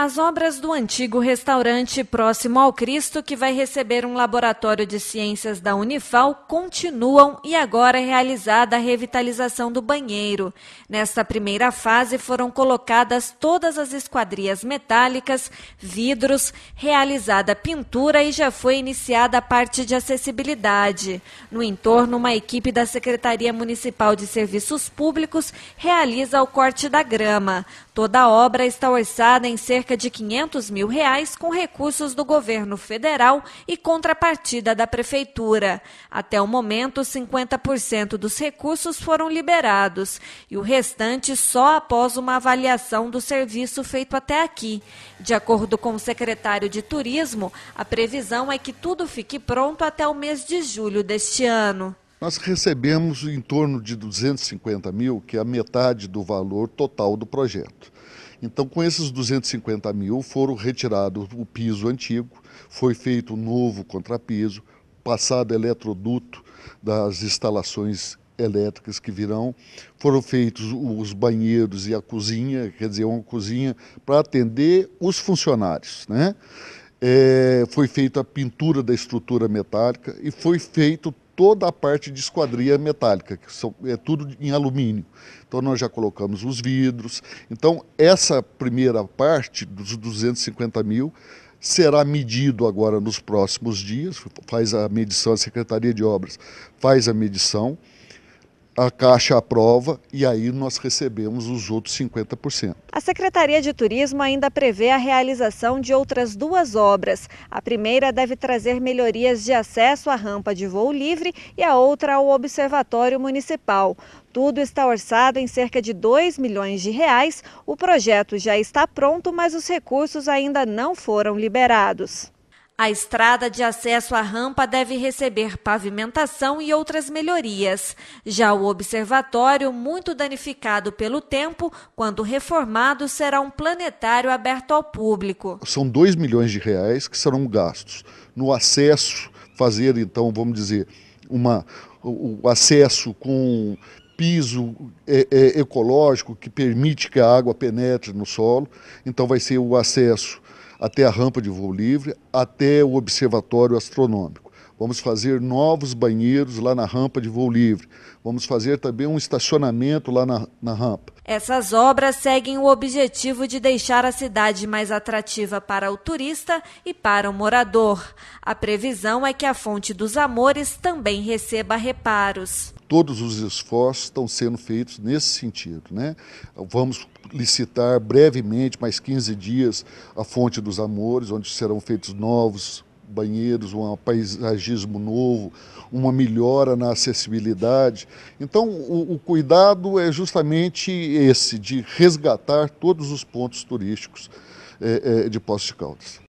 As obras do antigo restaurante próximo ao Cristo, que vai receber um laboratório de ciências da Unifal, continuam e agora é realizada a revitalização do banheiro. Nesta primeira fase foram colocadas todas as esquadrias metálicas, vidros, realizada pintura e já foi iniciada a parte de acessibilidade. No entorno, uma equipe da Secretaria Municipal de Serviços Públicos realiza o corte da grama. Toda a obra está orçada em cerca de 500 mil reais com recursos do governo federal e contrapartida da prefeitura. Até o momento, 50% dos recursos foram liberados e o restante só após uma avaliação do serviço feito até aqui. De acordo com o secretário de Turismo, a previsão é que tudo fique pronto até o mês de julho deste ano. Nós recebemos em torno de 250 mil, que é a metade do valor total do projeto. Então, com esses 250 mil, foram retirado o piso antigo, foi feito um novo contrapiso, passado eletroduto das instalações elétricas que virão, foram feitos os banheiros e a cozinha, quer dizer, uma cozinha para atender os funcionários, né? É, foi feita a pintura da estrutura metálica e foi feito toda a parte de esquadria metálica, que são, é tudo em alumínio. Então nós já colocamos os vidros. Então essa primeira parte dos 250 mil será medido agora nos próximos dias, faz a medição, a Secretaria de Obras faz a medição, a Caixa aprova e aí nós recebemos os outros 50%. A Secretaria de Turismo ainda prevê a realização de outras duas obras. A primeira deve trazer melhorias de acesso à rampa de voo livre e a outra ao Observatório Municipal. Tudo está orçado em cerca de 2 milhões de reais. O projeto já está pronto, mas os recursos ainda não foram liberados. A estrada de acesso à rampa deve receber pavimentação e outras melhorias. Já o observatório, muito danificado pelo tempo, quando reformado, será um planetário aberto ao público. São 2 milhões de reais que serão gastos no acesso, fazer então, vamos dizer, uma, o acesso com piso é, é, ecológico que permite que a água penetre no solo. Então vai ser o acesso até a rampa de voo livre, até o observatório astronômico. Vamos fazer novos banheiros lá na rampa de voo livre. Vamos fazer também um estacionamento lá na, na rampa. Essas obras seguem o objetivo de deixar a cidade mais atrativa para o turista e para o morador. A previsão é que a Fonte dos Amores também receba reparos todos os esforços estão sendo feitos nesse sentido. Né? Vamos licitar brevemente, mais 15 dias, a Fonte dos Amores, onde serão feitos novos banheiros, um paisagismo novo, uma melhora na acessibilidade. Então, o, o, cuidado é justamente esse, de resgatar todos os pontos turísticos é, é, de Poços de Caldas.